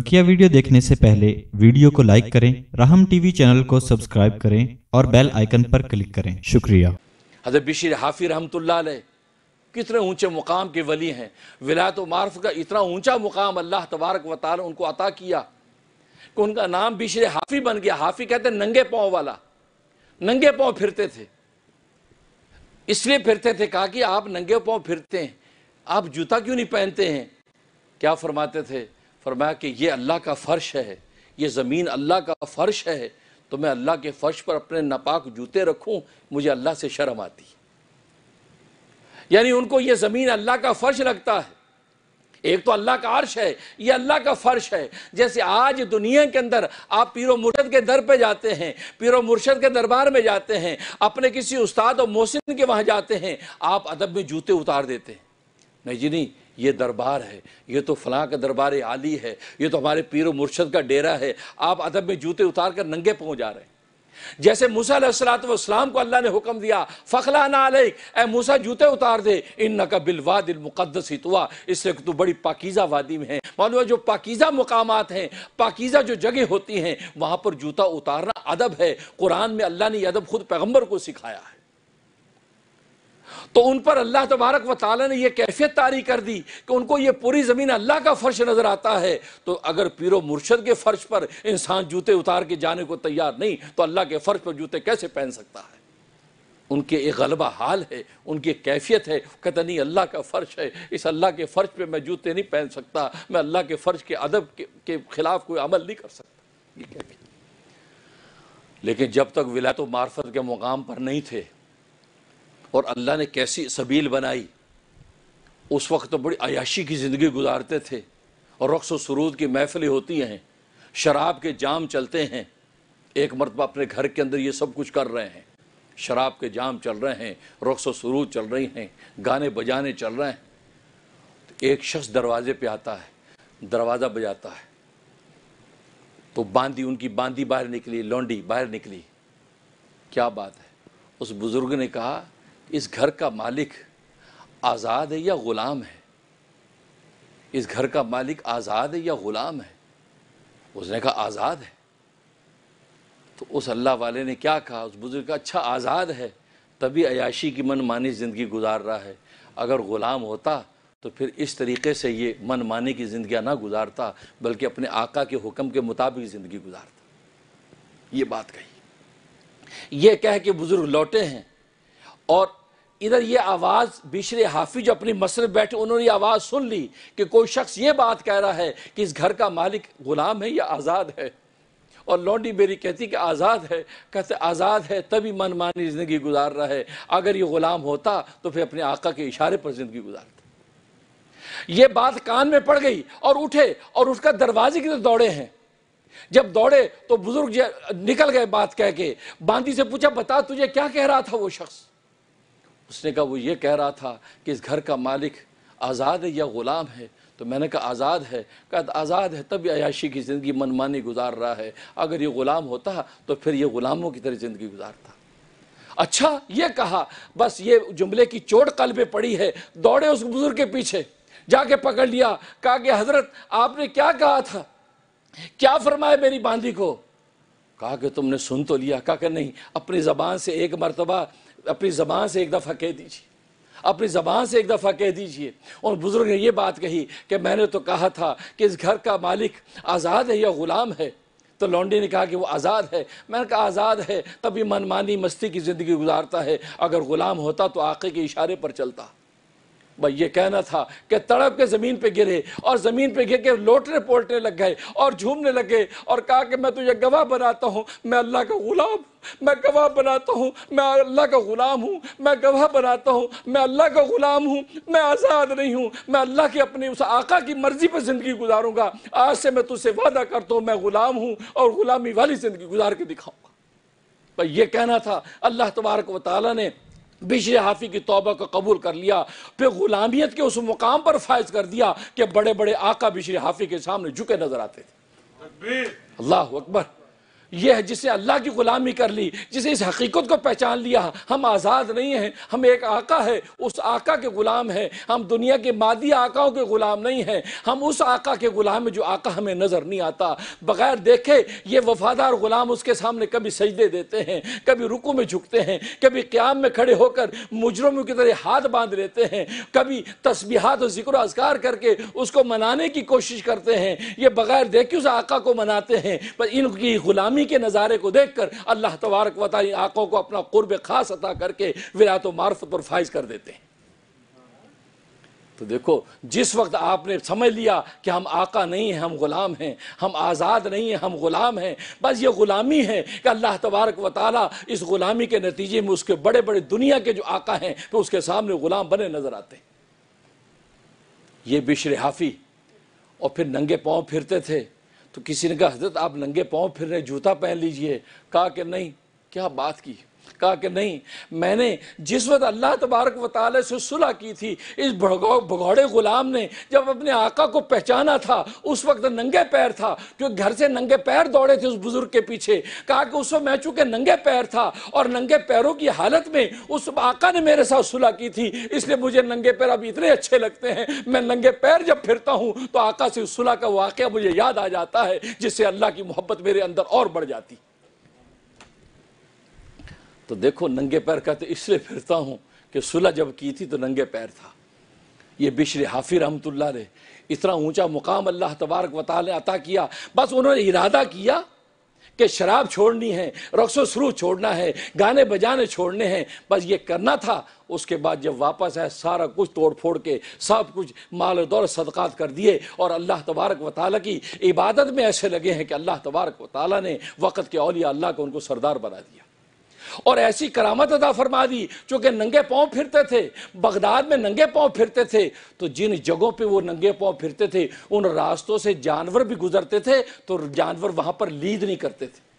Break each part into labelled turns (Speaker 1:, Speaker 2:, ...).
Speaker 1: बकिया वीडियो देखने से पहले वीडियो को लाइक करें राहम टीवी चैनल को सब्सक्राइब करें और बेल आइकन पर क्लिक करें शुक्रिया हजरत बशीर हाफी रहमत कितने ऊंचे मुकाम के वली हैं विलायत मार्फ का इतना ऊंचा मुकाम अल्लाह तबारक वाल उनको अता किया कि उनका नाम बिशर हाफी बन गया हाफी कहते नंगे पाँव वाला नंगे पाँव फिरते थे इसलिए फिरते थे कहा कि आप नंगे पाँव फिरते हैं आप जूता क्यों नहीं पहनते हैं क्या फरमाते थे फरमाया कि ये अल्लाह का फ़र्श है ये ज़मीन अल्लाह का फ़र्श है तो मैं अल्लाह के फ़र्श पर अपने नापाक जूते रखूँ मुझे अल्लाह से शर्म आती यानी उनको ये ज़मीन अल्लाह का फ़र्श लगता है एक तो अल्लाह का अर्श है ये अल्लाह का फ़र्श है जैसे आज दुनिया के अंदर आप पीरो मुर्शद के दर पे जाते हैं पीरो मुर्शद के दरबार में जाते हैं अपने किसी उस्ताद और मोहसिन के वहाँ जाते हैं आप अदब में जूते उतार देते हैं नहीं जी नहीं ये दरबार है ये तो फलां का दरबार आली है ये तो हमारे पीर मुर्शद का डेरा है आप अदब में जूते उतार कर नंगे पहुँच जा रहे हैं जैसे मूसा सलाम को अल्लाह ने हुक्म दिया फ़खला ना ए मूसा जूते उतार दे इन नका बिलवाद मुकदस तुआ इसलिए तू बड़ी पाकिज़ा वादी में है मालूम है जो पाकिज़ा मुकामात हैं पाकिज़ा जो जगह होती हैं वहाँ पर जूता उतारना अदब है कुरान में अल्लाह ने अदब खुद पैगम्बर को सिखाया है तो उन पर अल्लाह तबारक व ताली ने यह कैफियत तारी कर दी कि उनको ये पूरी ज़मीन अल्लाह का फ़र्श नज़र आता है तो अगर पीरो मुर्शद के फ़र्श पर इंसान जूते उतार के जाने को तैयार नहीं तो अल्लाह के फ़र्श पर जूते कैसे पहन सकता है उनके एक गलबा हाल है उनकी एक कैफियत है कहता नहीं अल्लाह का फ़र्श है इस अल्लाह के फ़र्श पर मैं जूते नहीं पहन सकता मैं अल्लाह के फ़र्श के अदब के, के ख़िलाफ़ कोई अमल नहीं कर सकता ये कैफियत लेकिन जब तक विलायत मार्फत के मुकाम पर नहीं थे और अल्लाह ने कैसी सबील बनाई उस वक्त तो बड़ी अयाशी की ज़िंदगी गुजारते थे और रक्स सरूद की महफिलें होती हैं शराब के जाम चलते हैं एक मरतबा अपने घर के अंदर ये सब कुछ कर रहे हैं शराब के जाम चल रहे हैं रक्स सरूद चल रही हैं गाने बजाने चल रहे हैं तो एक शख्स दरवाजे पर आता है दरवाज़ा बजाता है तो बांदी उनकी बांदी बाहर निकली लौंडी बाहर निकली क्या बात है उस बुज़ुर्ग ने कहा इस घर का मालिक आज़ाद है या ग़ुलाम है इस घर का मालिक आज़ाद है या ग़ुलाम है उसने कहा आज़ाद है तो उस अल्लाह वाले ने क्या कहा उस बुज़ुर्ग का अच्छा आज़ाद है तभी अयाशी की मनमानी ज़िंदगी गुजार रहा है अगर ग़ुलाम होता तो फिर इस तरीके से ये मनमानी की ज़िंदगी ना गुजारता बल्कि अपने आका के हुक्म के मुताबिक ज़िंदगी गुजारता ये बात कही ये कह के बुज़ुर्ग लौटे हैं और इधर ये आवाज़ बिशर हाफिज अपनी मसर बैठे उन्होंने आवाज़ सुन ली कि कोई शख्स ये बात कह रहा है कि इस घर का मालिक गुलाम है या आज़ाद है और लौंडी बेरी कहती कि आज़ाद है कहते आज़ाद है तभी मनमानी ज़िंदगी गुजार रहा है अगर ये ग़ुलाम होता तो फिर अपने आका के इशारे पर ज़िंदगी गुजारता ये बात कान में पड़ गई और उठे और उसका दरवाजे की तरफ दौड़े हैं जब दौड़े तो बुजुर्ग निकल गए बात कह के बांदी से पूछा बता तुझे क्या कह रहा था वो शख्स उसने कहा वो ये कह रहा था कि इस घर का मालिक आज़ाद है या ग़ुलाम है तो मैंने कहा आज़ाद है कहा आज़ाद है तब अयाशी की ज़िंदगी मनमानी गुजार रहा है अगर ये ग़ुलाम होता तो फिर ये ग़ुलामों की तरह ज़िंदगी गुजारता अच्छा ये कहा बस ये जुमले की चोट कल पर पड़ी है दौड़े उस बुजुर्ग के पीछे जाके पकड़ लिया कहा कि हजरत आपने क्या कहा था क्या फरमाया मेरी बांदी को कहा कि तुमने सुन तो लिया कहा कि नहीं अपनी ज़बान से एक मरतबा अपनी ज़बान से एक दफ़ा कह दीजिए अपनी ज़बान से एक दफ़ा कह दीजिए और बुज़ुर्ग ने यह बात कही कि मैंने तो कहा था कि इस घर का मालिक आज़ाद है या ग़ुलाम है तो लॉन्डी ने कहा कि वो आज़ाद है मैंने कहा आज़ाद है तभी मनमानी मस्ती की ज़िंदगी गुजारता है अगर ग़ुलाम होता तो आके के इशारे पर चलता भाई ये कहना था कि तड़प के ज़मीन पे गिरे और ज़मीन पे गिर के लोटरे पोलटने लग गए और झूमने लगे और कहा कि मैं तुझे गवाह बनाता हूँ मैं अल्लाह का ग़ुलाम मैं गवाह बनाता हूँ मैं अल्लाह का ग़ुलाम हूँ मैं गवाह बनाता हूँ मैं अल्लाह का ग़ुलाम हूँ मैं आज़ाद नहीं हूँ मैं अल्लाह के अपने उस आका की मर्ज़ी पर ज़िंदगी गुजारूंगा आज से मैं तुझसे वादा करता हूँ मैं ग़ुलाम हूँ और ग़ुलामी वाली ज़िंदगी गुजार के दिखाऊंगा भाई ये कहना था अल्लाह तबारक वाली ने बिशर हाफी की तोबा को कबूल कर लिया फिर गुलामियत के उस मुकाम पर फायज कर दिया कि बड़े बड़े आका बिशर हाफी के सामने झुके नजर आते थे अल्लाह अकबर यह है जिसे अल्लाह की ग़ुलामी कर ली जिसे इस हकीकत को पहचान लिया हम आज़ाद नहीं हैं हम एक आका है उस आका के ग़ुलाम हैं हम दुनिया के मादी आकाओं के ग़ुलाम नहीं हैं हम उस आका के ग़ुलाम हैं जो आका हमें नज़र नहीं आता बग़ैर देखे ये वफादार ग़ुलाम उसके सामने कभी सजदे देते हैं कभी रुकू में झुकते हैं कभी क्याम में खड़े होकर मुजरमों की तरह हाथ बांध लेते हैं कभी तस्बीहात और जिक्र अजगार करके उसको मनाने की कोशिश करते हैं ये बग़ैर देखे उस आका को मनाते हैं पर इनकी ग़ुलामी नबी के नज़ारे को देख कर अल्लाह तबारक वाली आँखों को अपना कुर्ब खास अता करके विरात मार्फत पर फाइज कर देते हैं तो देखो जिस वक्त आपने समझ लिया कि हम आका नहीं हैं हम ग़ुलाम हैं हम आज़ाद नहीं हैं हम ग़ुलाम हैं बस ये ग़ुलामी है कि अल्लाह तबारक व इस ग़ुलामी के नतीजे में उसके बड़े बड़े दुनिया के जो आका हैं तो उसके सामने ग़ुलाम बने नज़र आते हैं ये बिशर हाफ़ी और फिर नंगे पाँव फिरते थे तो किसी ने कहा हजरत आप नंगे पाँव फिर रहे जूता पहन लीजिए कहा कि नहीं क्या बात की कहा कि नहीं मैंने जिस वक्त अल्लाह तबारक व ताल से सुलह की थी इस भगौड़े गुलाम ने जब अपने आका को पहचाना था उस वक्त नंगे पैर था जो घर से नंगे पैर दौड़े थे उस बुजुर्ग के पीछे कहा कि उस वक्त मैं चूंकि नंगे पैर था और नंगे पैरों की हालत में उस आका ने मेरे साथ सुलह की थी इसलिए मुझे नंगे पैर अब इतने अच्छे लगते हैं मैं नंगे पैर जब फिरता हूँ तो आका से उस सुलह का वाक़ मुझे याद आ जाता है जिससे अल्लाह की मोहब्बत मेरे अंदर और बढ़ जाती तो देखो नंगे पैर का तो इसलिए फिरता हूँ कि सुलह जब की थी तो नंगे पैर था ये बिशर हाफि रहमत ने इतना ऊंचा मुकाम अल्लाह तबारक वाल ने अता किया बस उन्होंने इरादा किया कि शराब छोड़नी है रक्सो शुरू छोड़ना है गाने बजाने छोड़ने हैं बस ये करना था उसके बाद जब वापस आए सारा कुछ तोड़ फोड़ के सब कुछ माल दौर सदक़ात कर दिए और अल्लाह तबारक व ताली की इबादत में ऐसे लगे हैं कि अल्लाह तबारक व ने वक़्त के अलिया अल्लाह को उनको सरदार बना दिया और ऐसी करामत अदा फरमा दी चूंकि नंगे पाँव फिरते थे बगदाद में नंगे पाँव फिरते थे तो जिन जगहों पर वो नंगे पाँव फिरते थे उन रास्तों से जानवर भी गुजरते थे तो जानवर वहाँ पर लीद नहीं करते थे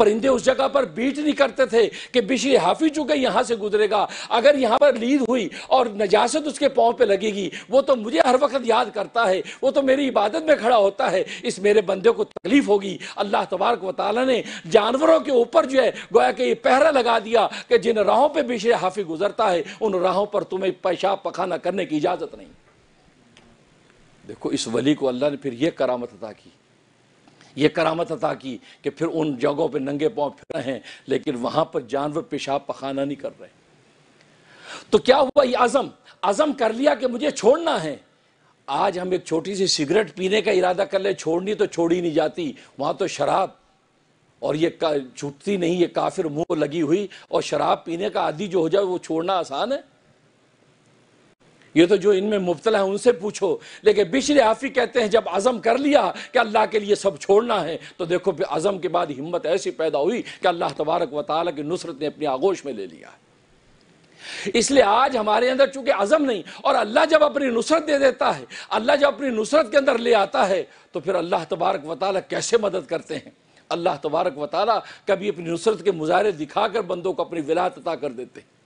Speaker 1: परिंदे उस जगह पर बीट नहीं करते थे कि बिशी हाफी चुके यहाँ से गुजरेगा अगर यहाँ पर लीद हुई और नजासत उसके पाँव पे लगेगी वो तो मुझे हर वक्त याद करता है वो तो मेरी इबादत में खड़ा होता है इस मेरे बंदे को तकलीफ होगी अल्लाह तबारक वाली ने जानवरों के ऊपर जो है गोया कि ये पहरा लगा दिया कि जिन राहों पर बिश हाफी गुजरता है उन राहों पर तुम्हें पेशाब पखाना करने की इजाज़त नहीं देखो इस वली को अल्लाह ने फिर यह करामत अदा की ये करामत अता की कि फिर उन जगहों पर नंगे पाँव फिर रहे हैं लेकिन वहाँ पर जानवर पेशाब पखाना नहीं कर रहे तो क्या हुआ ये आज़म आज़म कर लिया कि मुझे छोड़ना है आज हम एक छोटी सी सिगरेट पीने का इरादा कर ले छोड़नी तो छोड़ी नहीं जाती वहां तो शराब और ये छूटती नहीं ये काफिर मुंह लगी हुई और शराब पीने का आदि जो हो जाए वो छोड़ना आसान है ये तो जो इनमें मुबतला है उनसे पूछो लेकिन बिशर आफी कहते हैं जब आजम कर लिया कि अल्लाह के लिए सब छोड़ना है तो देखो फिर के बाद हिम्मत ऐसी पैदा हुई कि अल्लाह तबारक व की नुसरत ने अपनी आगोश में ले लिया इसलिए आज हमारे अंदर चूंकि अज़म नहीं और अल्लाह जब अपनी नुसरत दे देता है अल्लाह जब अपनी नुसरत के अंदर ले आता है तो फिर अल्लाह तबारक वाल कैसे मदद करते हैं अल्लाह तबारक वताल कभी अपनी नुसरत के मुजाहरे दिखाकर बंदों को अपनी विलात अता कर देते हैं